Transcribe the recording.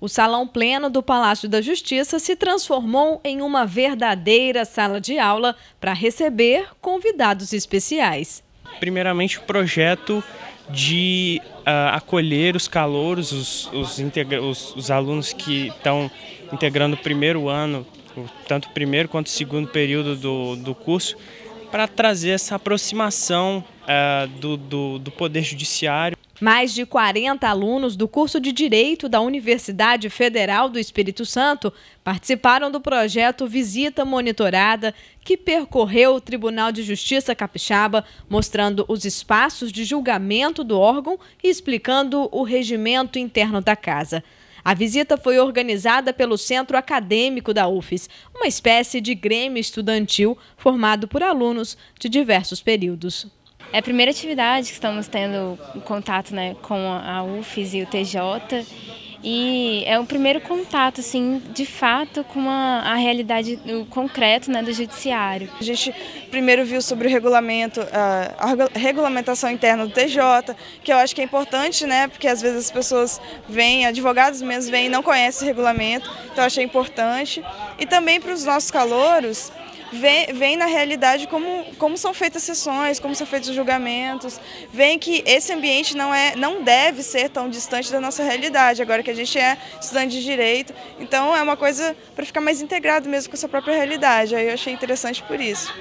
O salão pleno do Palácio da Justiça se transformou em uma verdadeira sala de aula para receber convidados especiais. Primeiramente, o projeto de uh, acolher os calouros, os, os, os, os alunos que estão integrando o primeiro ano, tanto o primeiro quanto o segundo período do, do curso, para trazer essa aproximação é, do, do, do Poder Judiciário. Mais de 40 alunos do curso de Direito da Universidade Federal do Espírito Santo participaram do projeto Visita Monitorada, que percorreu o Tribunal de Justiça Capixaba, mostrando os espaços de julgamento do órgão e explicando o regimento interno da casa. A visita foi organizada pelo Centro Acadêmico da UFES, uma espécie de grêmio estudantil formado por alunos de diversos períodos. É a primeira atividade que estamos tendo contato né, com a UFES e o TJ e é o primeiro contato, assim, de fato, com a, a realidade o concreto né, do judiciário. A gente primeiro viu sobre o regulamento, a, regulamentação interna do TJ, que eu acho que é importante, né? Porque às vezes as pessoas vêm, advogados mesmo vêm e não conhecem o regulamento, então eu achei importante. E também para os nossos calouros, vem, vem na realidade como, como são feitas as sessões, como são feitos os julgamentos, vem que esse ambiente não, é, não deve ser tão distante da nossa realidade, agora que a gente é estudante de direito. Então é uma coisa para ficar mais integrado mesmo com a sua própria realidade. Aí eu achei interessante por isso.